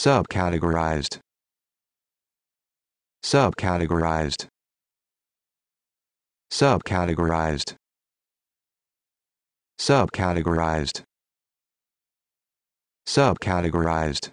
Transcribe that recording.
subcategorized subcategorized subcategorized subcategorized subcategorized